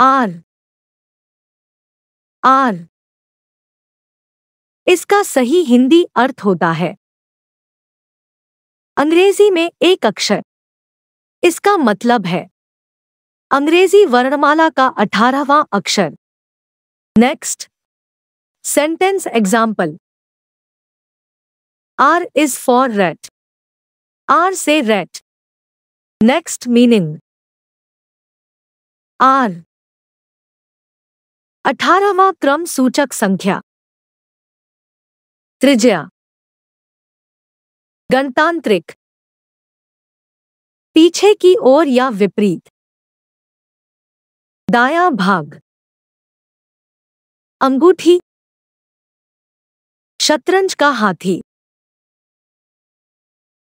are are इसका सही हिंदी अर्थ होता है अंग्रेजी में एक अक्षर इसका मतलब है अंग्रेजी वर्णमाला का अठारहवां अक्षर next sentence example R is for rate R से रेट नेक्स्ट मीनिंग आर अठारहवा क्रम सूचक संख्या त्रिज्या गणतांत्रिक पीछे की ओर या विपरीत दाया भाग अंगूठी शतरंज का हाथी